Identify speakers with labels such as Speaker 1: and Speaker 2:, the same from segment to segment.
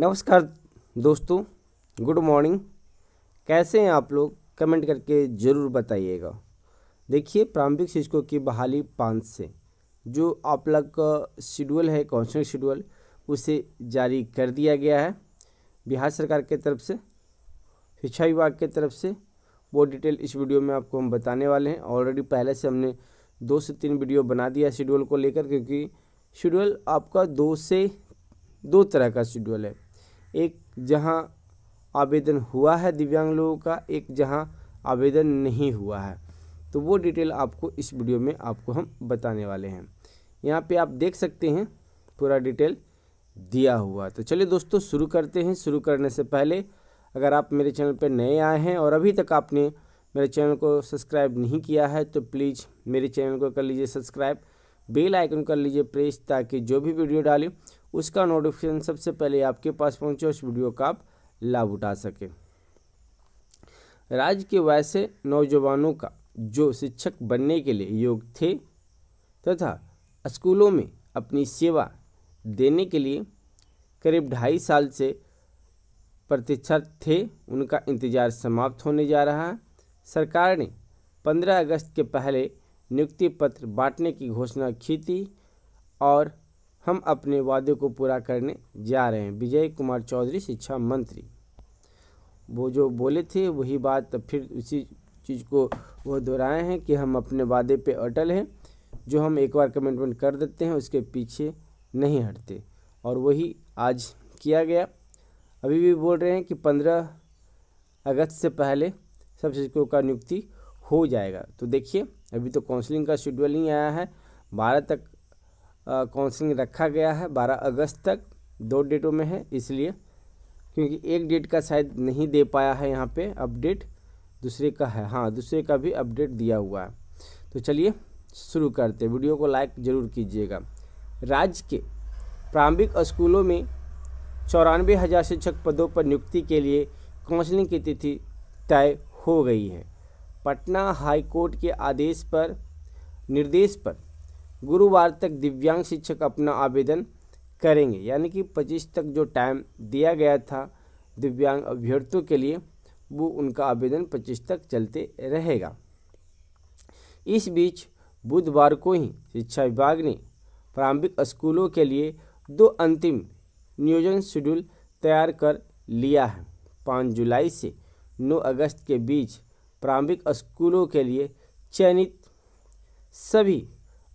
Speaker 1: नमस्कार दोस्तों good morning कैसे हैं आप लोग कमेंट करके ज़रूर बताइएगा देखिए प्रारंभिक शिक्षकों की बहाली पाँच से जो आप लोग का शेड्यूल है कॉन्स्टेंट शेड्यूल उसे जारी कर दिया गया है बिहार सरकार के तरफ से शिक्षा विभाग के तरफ से वो डिटेल इस वीडियो में आपको हम बताने वाले हैं ऑलरेडी पहले से हमने दो से तीन वीडियो बना दिया शेड्यूल को लेकर क्योंकि शेड्यूल आपका दो से दो तरह का शेड्यूल है एक जहां आवेदन हुआ है दिव्यांग लोगों का एक जहां आवेदन नहीं हुआ है तो वो डिटेल आपको इस वीडियो में आपको हम बताने वाले हैं यहाँ पर आप देख सकते हैं पूरा डिटेल दिया हुआ तो चलिए दोस्तों शुरू करते हैं शुरू करने से पहले अगर आप मेरे चैनल पर नए आए हैं और अभी तक आपने मेरे चैनल को सब्सक्राइब नहीं किया है तो प्लीज़ मेरे चैनल को कर लीजिए सब्सक्राइब बेल आइकन कर लीजिए प्रेस ताकि जो भी वीडियो डालें उसका नोटिफिकेशन सबसे पहले आपके पास पहुंचे उस वीडियो का आप लाभ उठा सकें राज्य के वैसे नौजवानों का जो शिक्षक बनने के लिए योग्य थे तथा स्कूलों में अपनी सेवा देने के लिए करीब ढाई साल से प्रतीक्षा थे उनका इंतजार समाप्त होने जा रहा है सरकार ने 15 अगस्त के पहले नियुक्ति पत्र बांटने की घोषणा की थी और हम अपने वादे को पूरा करने जा रहे हैं विजय कुमार चौधरी शिक्षा मंत्री वो जो बोले थे वही बात तो फिर उसी चीज़ को वो दोहराए हैं कि हम अपने वादे पे अटल हैं जो हम एक बार कमिटमेंट कर देते हैं उसके पीछे नहीं हटते और वही आज किया गया अभी भी बोल रहे हैं कि पंद्रह अगस्त से पहले सब शिक्षकों का नियुक्ति हो जाएगा तो देखिए अभी तो काउंसलिंग का शेड्यूल नहीं आया है बारह तक काउंसलिंग रखा गया है 12 अगस्त तक दो डेटों में है इसलिए क्योंकि एक डेट का शायद नहीं दे पाया है यहाँ पे अपडेट दूसरे का है हाँ दूसरे का भी अपडेट दिया हुआ है तो चलिए शुरू करते वीडियो को लाइक ज़रूर कीजिएगा राज्य के प्रारंभिक स्कूलों में चौरानवे हज़ार शिक्षक पदों पर नियुक्ति के लिए काउंसलिंग की तिथि तय हो गई है पटना हाईकोर्ट के आदेश पर निर्देश पर गुरुवार तक दिव्यांग शिक्षक अपना आवेदन करेंगे यानी कि पच्चीस तक जो टाइम दिया गया था दिव्यांग अभ्यर्थियों के लिए वो उनका आवेदन पच्चीस तक चलते रहेगा इस बीच बुधवार को ही शिक्षा विभाग ने प्रारंभिक स्कूलों के लिए दो अंतिम नियोजन शेड्यूल तैयार कर लिया है पाँच जुलाई से नौ अगस्त के बीच प्रारंभिक स्कूलों के लिए चयनित सभी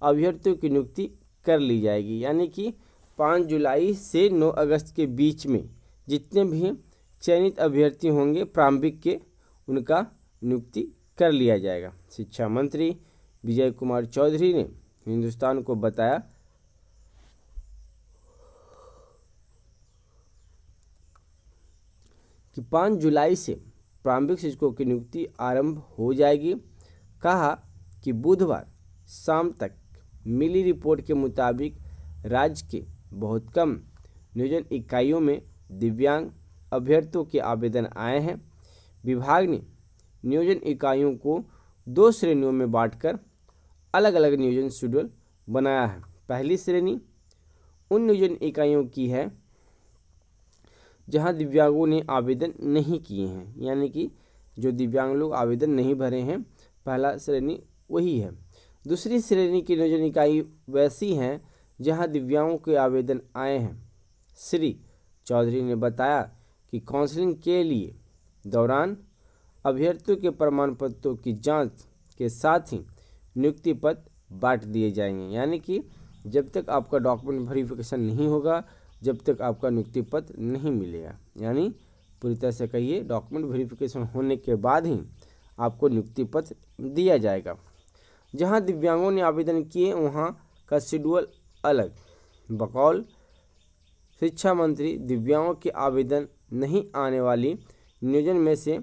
Speaker 1: अभ्यर्थियों की नियुक्ति कर ली जाएगी यानी कि पाँच जुलाई से नौ अगस्त के बीच में जितने भी चयनित अभ्यर्थी होंगे प्रारंभिक के उनका नियुक्ति कर लिया जाएगा शिक्षा मंत्री विजय कुमार चौधरी ने हिंदुस्तान को बताया कि पाँच जुलाई से प्रारंभिक शिक्षकों की नियुक्ति आरंभ हो जाएगी कहा कि बुधवार शाम तक मिली रिपोर्ट के मुताबिक राज्य के बहुत कम नियोजन इकाइयों में दिव्यांग अभ्यर्थियों के आवेदन आए हैं विभाग ने नियोजन इकाइयों को दो श्रेणियों में बांटकर अलग अलग नियोजन शेड्यूल बनाया है पहली श्रेणी उन नियोजन इकाइयों की है जहां दिव्यांगों ने आवेदन नहीं किए हैं यानी कि जो दिव्यांग लोग आवेदन नहीं भरे हैं पहला श्रेणी वही है दूसरी श्रेणी की नियोजन इकाई वैसी हैं जहां दिव्यांगों के आवेदन आए हैं श्री चौधरी ने बताया कि काउंसलिंग के लिए दौरान अभ्यर्थियों के प्रमाण पत्रों की जांच के साथ ही नियुक्ति पत्र बांट दिए जाएंगे यानी कि जब तक आपका डॉक्यूमेंट वेरिफिकेशन नहीं होगा जब तक आपका नियुक्ति पत्र नहीं मिलेगा यानी पूरी तरह से कहिए डॉक्यूमेंट वेरिफिकेशन होने के बाद ही आपको नियुक्ति पत्र दिया जाएगा जहां दिव्यांगों ने आवेदन किए वहां का शेड्यूल अलग बकौल शिक्षा मंत्री दिव्यांगों के आवेदन नहीं आने वाली नियोजन में से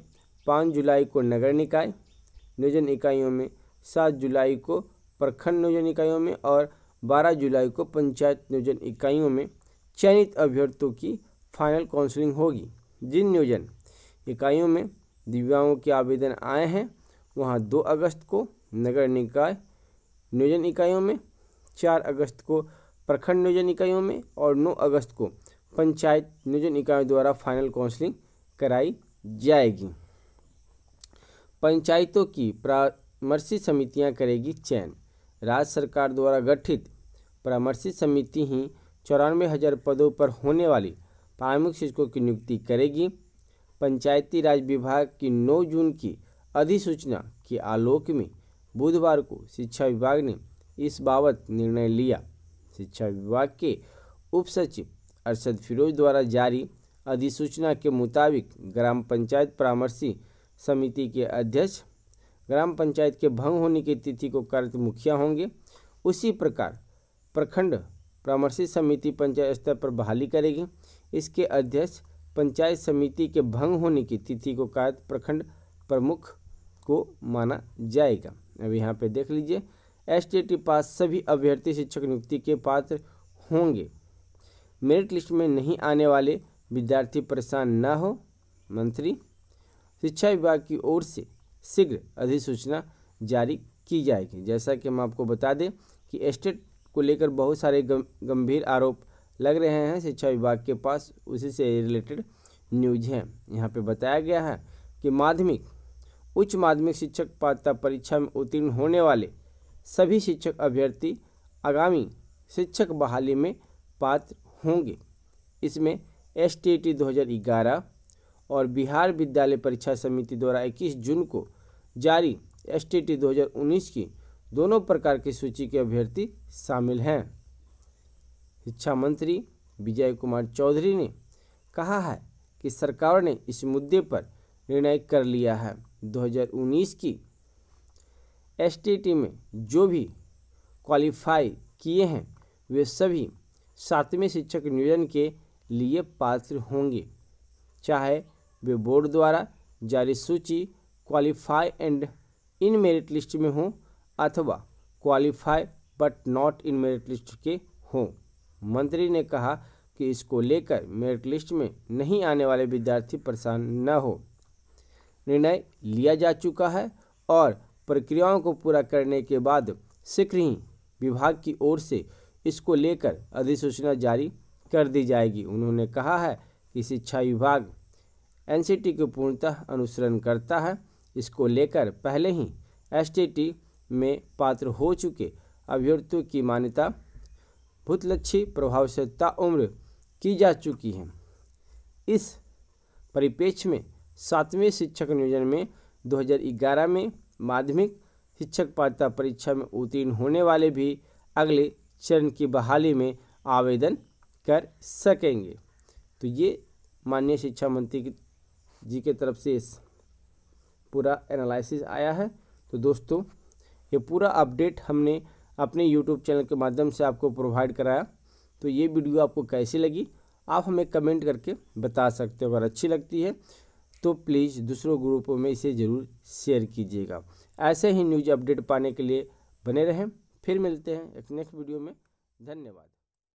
Speaker 1: पाँच जुलाई को नगर निकाय नियोजन इकाइयों में सात जुलाई को प्रखंड नियोजन इकाइयों में और बारह जुलाई को पंचायत नियोजन इकाइयों में चयनित अभ्यर्थियों की फाइनल काउंसलिंग होगी जिन नियोजन इकाइयों में दिव्यांगों के आवेदन आए हैं वहाँ दो अगस्त को नगर निकाय नियोजन इकाइयों में चार अगस्त को प्रखंड नियोजन इकाइयों में और नौ अगस्त को पंचायत नियोजन इकाइयों द्वारा फाइनल काउंसलिंग कराई जाएगी पंचायतों की परामर्शी समितियां करेगी चयन राज्य सरकार द्वारा गठित परामर्शी समिति ही चौरानवे हज़ार पदों पर होने वाली प्राथमिक शिक्षकों की नियुक्ति करेगी पंचायती राज विभाग की 9 जून की अधिसूचना के आलोक में बुधवार को शिक्षा विभाग ने इस बाबत निर्णय लिया शिक्षा विभाग के उप सचिव अरशद फिरोज द्वारा जारी अधिसूचना के मुताबिक ग्राम पंचायत परामर्शी समिति के अध्यक्ष ग्राम पंचायत के भंग होने की तिथि को कार्य मुखिया होंगे उसी प्रकार प्रखंड परामर्शी समिति पंचायत स्तर पर बहाली करेगी इसके अध्यक्ष पंचायत समिति के भंग होने की तिथि को कार्य प्रखंड प्रमुख को माना जाएगा अब यहाँ पे देख लीजिए एस पास सभी अभ्यर्थी शिक्षक नियुक्ति के पात्र होंगे मेरिट लिस्ट में नहीं आने वाले विद्यार्थी परेशान ना हो मंत्री शिक्षा विभाग की ओर से शीघ्र अधिसूचना जारी की जाएगी जैसा कि हम आपको बता दें कि एस्टेट को लेकर बहुत सारे गंभीर आरोप लग रहे हैं शिक्षा विभाग के पास उसी से रिलेटेड न्यूज है यहाँ पे बताया गया है कि माध्यमिक उच्च माध्यमिक शिक्षक पात्रता परीक्षा में उत्तीर्ण होने वाले सभी शिक्षक अभ्यर्थी आगामी शिक्षक बहाली में पात्र होंगे इसमें एस टी टी दो हज़ार ग्यारह और बिहार विद्यालय परीक्षा समिति द्वारा 21 जून को जारी एस टी टी दो हज़ार उन्नीस की दोनों प्रकार की सूची के अभ्यर्थी शामिल हैं शिक्षा मंत्री विजय कुमार चौधरी ने कहा है कि सरकार ने इस मुद्दे पर निर्णय कर लिया है 2019 की एस में जो भी क्वालिफाई किए हैं वे सभी सातवें शिक्षक नियोजन के लिए पात्र होंगे चाहे वे बोर्ड द्वारा जारी सूची qualify and in merit list में हों अथवा qualify but not in merit list के हों मंत्री ने कहा कि इसको लेकर मेरिट लिस्ट में नहीं आने वाले विद्यार्थी परेशान न हो निर्णय लिया जा चुका है और प्रक्रियाओं को पूरा करने के बाद शीघ्र ही विभाग की ओर से इसको लेकर अधिसूचना जारी कर दी जाएगी उन्होंने कहा है कि शिक्षा विभाग एनसीटी के पूर्णतः अनुसरण करता है इसको लेकर पहले ही एसटीटी में पात्र हो चुके अभ्यर्थियों की मान्यता भूतलक्षी प्रभावशीलता उम्र की जा चुकी है इस परिपेक्ष में सातवें शिक्षक नियोजन में 2011 में माध्यमिक शिक्षक पात्रता परीक्षा में उत्तीर्ण होने वाले भी अगले चरण की बहाली में आवेदन कर सकेंगे तो ये माननीय शिक्षा मंत्री जी के तरफ से इस पूरा एनालिसिस आया है तो दोस्तों ये पूरा अपडेट हमने अपने यूट्यूब चैनल के माध्यम से आपको प्रोवाइड कराया तो ये वीडियो आपको कैसी लगी आप हमें कमेंट करके बता सकते हो अगर अच्छी लगती है तो प्लीज़ दूसरों ग्रुपों में इसे ज़रूर शेयर कीजिएगा ऐसे ही न्यूज अपडेट पाने के लिए बने रहें फिर मिलते हैं एक नेक्स्ट वीडियो में धन्यवाद